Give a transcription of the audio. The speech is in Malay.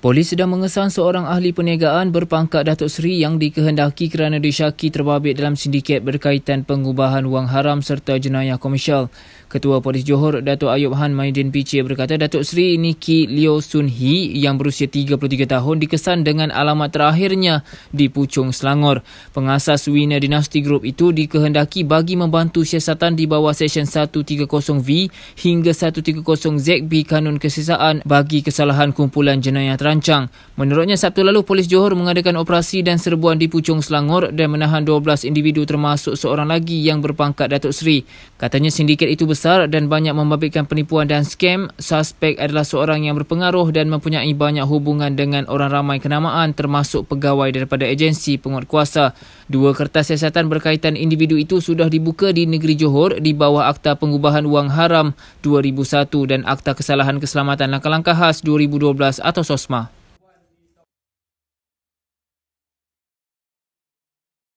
Polis sedang mengesan seorang ahli perniagaan berpangkat Datuk Seri yang dikehendaki kerana disyaki terbabit dalam sindiket berkaitan pengubahan wang haram serta jenayah komersial. Ketua Polis Johor, Datuk Ayub Han Maidin Pichi berkata Datuk Seri Niki Leo Sun Hee yang berusia 33 tahun dikesan dengan alamat terakhirnya di Puchong, Selangor. Pengasas Wina Dinasti Group itu dikehendaki bagi membantu siasatan di bawah Seksyen 130V hingga 130ZB Kanun Kesesaan bagi kesalahan kumpulan jenayah terakhir dirancang. Menurutnya, Sabtu lalu polis Johor mengadakan operasi dan serbuan di Pucung Selangor dan menahan 12 individu termasuk seorang lagi yang berpangkat Datuk Seri. Katanya sindiket itu besar dan banyak membabitkan penipuan dan skam. Suspek adalah seorang yang berpengaruh dan mempunyai banyak hubungan dengan orang ramai kenamaan termasuk pegawai daripada agensi kuasa. Dua kertas siasatan berkaitan individu itu sudah dibuka di negeri Johor di bawah Akta Pengubahan Uang Haram 2001 dan Akta Kesalahan Keselamatan Langkah-Langkah Khas 2012 atau SOSMA.